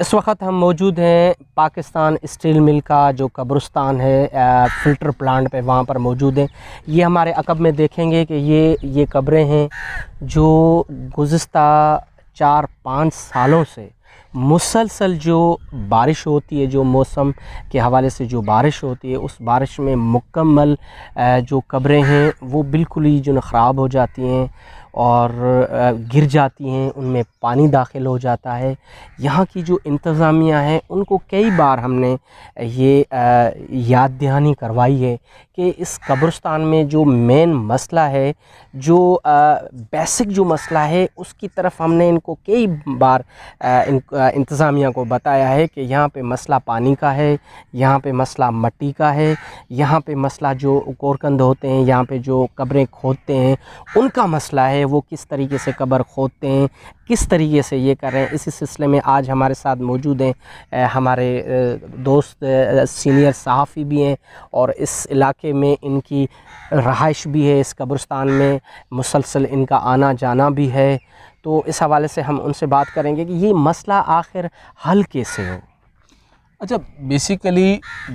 इस वक्त हम मौजूद हैं पाकिस्तान स्टील मिल का जो कब्रस्तान है फ़िल्टर प्लांट पे वहाँ पर मौजूद है ये हमारे अकब में देखेंगे कि ये ये कब्रें हैं जो गुज्त चार पाँच सालों से मुसलसल जो बारिश होती है जो मौसम के हवाले से जो बारिश होती है उस बारिश में मुकम्मल जो कब्रें हैं वो बिल्कुल ही जो ख़राब हो जाती हैं और गिर जाती हैं उनमें पानी दाखिल हो जाता है यहाँ की जो इंतज़ामिया है उनको कई बार हमने ये याद दहानी करवाई है कि इस कब्रस्तान में जो मेन मसला है जो बेसिक जो मसला है उसकी तरफ हमने इनको कई बार इंतज़ामिया को बताया है कि यहाँ पे मसला पानी का है यहाँ पे मसला मट्टी का है यहाँ पे मसला जो कोरकंद होते हैं यहाँ पे जो कब्रें खोदते हैं उनका मसला है है वो किस तरीके से कबर खोदते हैं किस तरीके से ये कर रहे हैं इसी सिलसिले में आज हमारे साथ मौजूद हैं हमारे दोस्त सीनियर सहाफ़ी भी हैं और इस इलाके में इनकी रहाइश भी है इस कब्रस्तान में मुसलसल इनका आना जाना भी है तो इस हवाले से हम उनसे बात करेंगे कि ये मसला आखिर हल कैसे हो अच्छा बेसिकली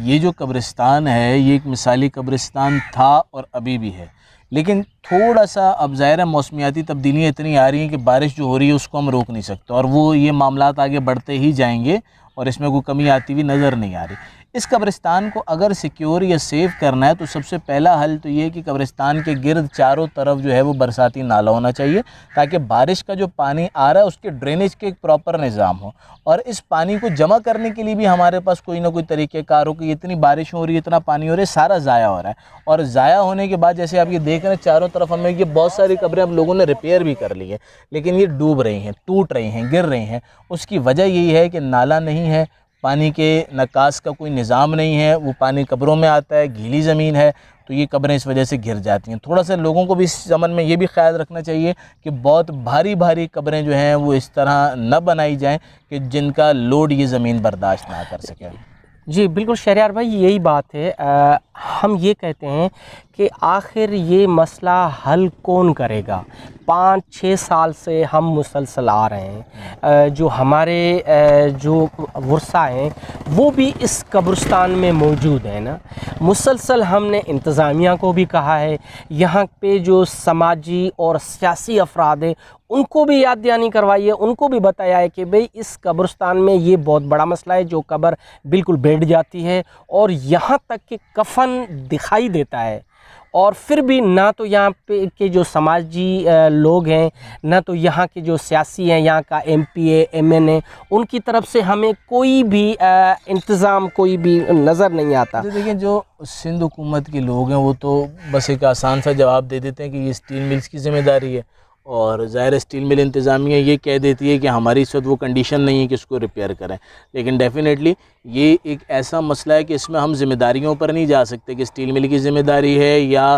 ये जो कब्रिस्तान है ये एक मिसाली कब्रिस्तान था और अभी भी है लेकिन थोड़ा सा अब ज़ाहिर मौसमियाती तब्दीलियाँ इतनी आ रही हैं कि बारिश जो हो रही है उसको हम रोक नहीं सकते और वो ये मामला आगे बढ़ते ही जाएंगे और इसमें कोई कमी आती हुई नज़र नहीं आ रही इस कब्रिस्तान को अगर सिक्योर या सेफ़ करना है तो सबसे पहला हल तो ये कि कब्रिस्तान के गिरद चारों तरफ जो है वो बरसाती नाला होना चाहिए ताकि बारिश का जो पानी आ रहा है उसके ड्रेनेज के एक प्रॉपर निज़ाम हो और इस पानी को जमा करने के लिए भी हमारे पास कोई ना कोई तरीक़ेकार हो कि इतनी बारिश हो रही है इतना पानी हो रहा है सारा ज़ाया हो रहा है और ज़ाया होने के बाद जैसे आप ये देख रहे हैं चारों तरफ हमें ये बहुत सारी कब्रें हम लोगों ने रिपेयर भी कर ली है लेकिन ये डूब रही हैं टूट रही हैं गिर रही हैं उसकी वजह यही है कि नाला नहीं है पानी के निकास का कोई निज़ाम नहीं है वो पानी कब्रों में आता है गीली ज़मीन है तो ये कब्रें इस वजह से घिर जाती हैं थोड़ा सा लोगों को भी इस जमन में ये भी ख्याल रखना चाहिए कि बहुत भारी भारी कब्रें जो हैं वो इस तरह न बनाई जाएँ कि जिनका लोड ये ज़मीन बर्दाश्त ना कर सके जी बिल्कुल शहरियार भाई यही बात है आ, हम ये कहते हैं कि आखिर ये मसला हल कौन करेगा पाँच छः साल से हम मुसलसल आ रहे हैं जो हमारे जो वर्षा हैं वो भी इस कब्रस्तान में मौजूद है ना मुसलसल हमने इंतज़ामिया को भी कहा है यहाँ पे जो समाजी और सियासी अफराद हैं उनको भी याद दहानी करवाई है उनको भी बताया है कि भाई इस कब्रस्तान में ये बहुत बड़ा मसला है जो कब्र बिल्कुल बैठ जाती है और यहाँ तक कि कफन दिखाई देता है और फिर भी ना तो यहाँ पे के जो समाजी लोग हैं ना तो यहाँ के जो सियासी हैं यहाँ का M P M N A उनकी तरफ से हमें कोई भी इंतज़ाम कोई भी नज़र नहीं आता तो देखिए जो सिंध हुकूमत के लोग हैं वो तो बस एक आसान सा जवाब दे देते हैं कि ये स्टील मिल्स की जिम्मेदारी है और ज़ाहिर स्टील मिल इंतज़ामिया ये कह देती है कि हमारी इस वक्त वो कंडीशन नहीं है कि उसको रिपेयर करें लेकिन डेफ़िनेटली ये एक ऐसा मसला है कि इसमें हम जिम्मेदारियों पर नहीं जा सकते कि स्टील मिल की ज़िम्मेदारी है या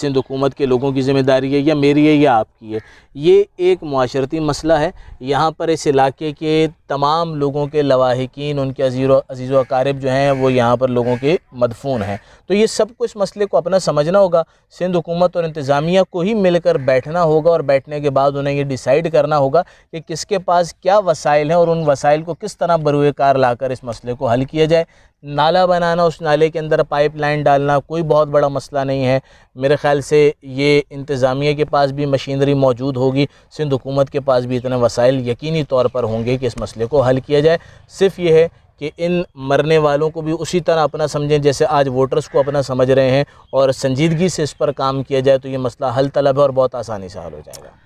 सिंध हुकूमत के लोगों की ज़िम्मेदारी है या मेरी है या आपकी है ये एक माशरती मसला है यहाँ पर इस इलाके के तमाम लोगों के लवाहकिन उनके अजीज़ अजीज़ जो हैं वो यहाँ पर लोगों के मदफून हैं तो ये सब इस मसले को अपना समझना होगा सिंध हुकूमत और इंतज़ामिया को ही मिलकर बैठना होगा और बैठ बैठने के बाद उन्हें ये डिसाइड करना होगा कि किसके पास क्या वसाइल हैं और उन वसाइल को किस तरह बरूए कार लाकर इस मसले को हल किया जाए नाला बनाना उस नाले के अंदर पाइपलाइन डालना कोई बहुत बड़ा मसला नहीं है मेरे ख़्याल से ये इंतज़ामिया के पास भी मशीनरी मौजूद होगी सिंध हुकूमत के पास भी इतने वसाइल यकीनी तौर पर होंगे कि इस मसले को हल किया जाए सिर्फ ये है कि इन मरने वालों को भी उसी तरह अपना समझें जैसे आज वोटर्स को अपना समझ रहे हैं और संजीदगी से इस पर काम किया जाए तो ये मसला हल तलब है और बहुत आसानी से हल हो जाएगा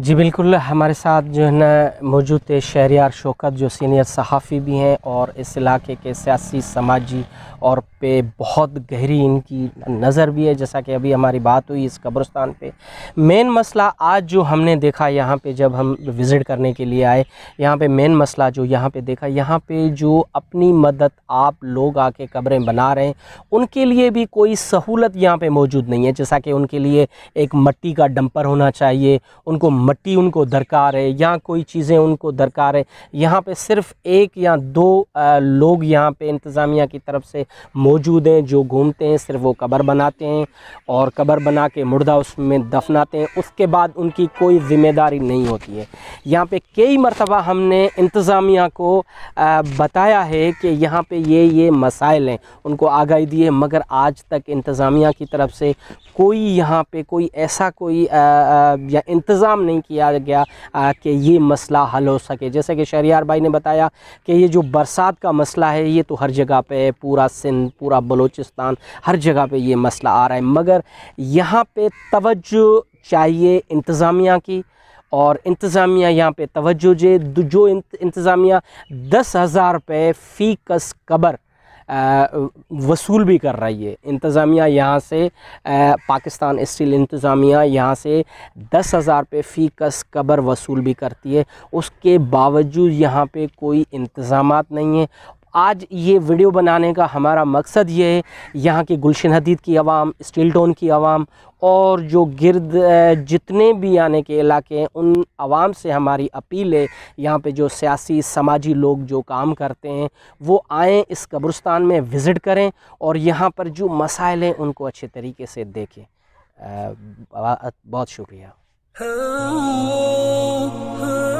जी बिल्कुल हमारे साथ जो है ना मौजूद है शहरियार शौकत जो सीनियर सहाफ़ी भी हैं और इस इलाके के सियासी समाजी और पे बहुत गहरी इनकी नज़र भी है जैसा कि अभी हमारी बात हुई इस कब्रस्तान पे मेन मसला आज जो हमने देखा यहाँ पे जब हम विज़िट करने के लिए आए यहाँ पे मेन मसला जो यहाँ पे देखा यहाँ पे जो अपनी मदद आप लोग आके कब्रें बना रहे हैं उनके लिए भी कोई सहूलत यहाँ पर मौजूद नहीं है जैसा कि उनके लिए एक मट्टी का डंपर होना चाहिए उनको मट्टी उनको दरकार है या कोई चीज़ें उनको दरकार है यहाँ पे सिर्फ एक या दो लोग यहाँ पे इंतज़ामिया की तरफ से मौजूद हैं जो घूमते हैं सिर्फ वो कबर बनाते हैं और कबर बना के मुर्दा उसमें दफनाते हैं उसके बाद उनकी कोई ज़िम्मेदारी नहीं होती है यहाँ पर कई मरतबा हमने इंतज़ामिया को बताया है कि यहाँ पर ये ये मसाइल हैं उनको आगाही दी है मगर आज तक इंतज़ामिया की तरफ से कोई यहाँ पे कोई ऐसा कोई आ, या इंतज़ाम नहीं नहीं किया गया कि ये मसला हल हो सके जैसे कि शहरियार भाई ने बताया कि ये जो बरसात का मसला है ये तो हर जगह पे पूरा सिंध पूरा बलूचिस्तान हर जगह पे ये मसला आ रहा है मगर यहाँ पे तवज्जो चाहिए इंतज़ामिया की और इंतज़ामिया यहाँ पे तवज्जो जे जो इंतज़ामिया दस हज़ार रुपये फ़ी कस कबर वसूल भी कर रही है इंतज़ामिया यहाँ से पाकिस्तान स्टील इंतज़ामिया यहाँ से दस हज़ार रुपये फ़ी कस कबर वसूल भी करती है उसके बावजूद यहाँ पे कोई इंतज़ाम नहीं है आज ये वीडियो बनाने का हमारा मकसद ये है यहाँ के गुलशन हदीद की आवाम स्टील टोन की आवाम और जो गिरद जितने भी आने के इलाके हैं उन आवाम से हमारी अपील है यहाँ पे जो सियासी समाजी लोग जो काम करते हैं वो आएँ इस कब्रस्तान में विज़िट करें और यहाँ पर जो मसाइल हैं उनको अच्छे तरीके से देखें बहुत शुक्रिया हाँ, हाँ।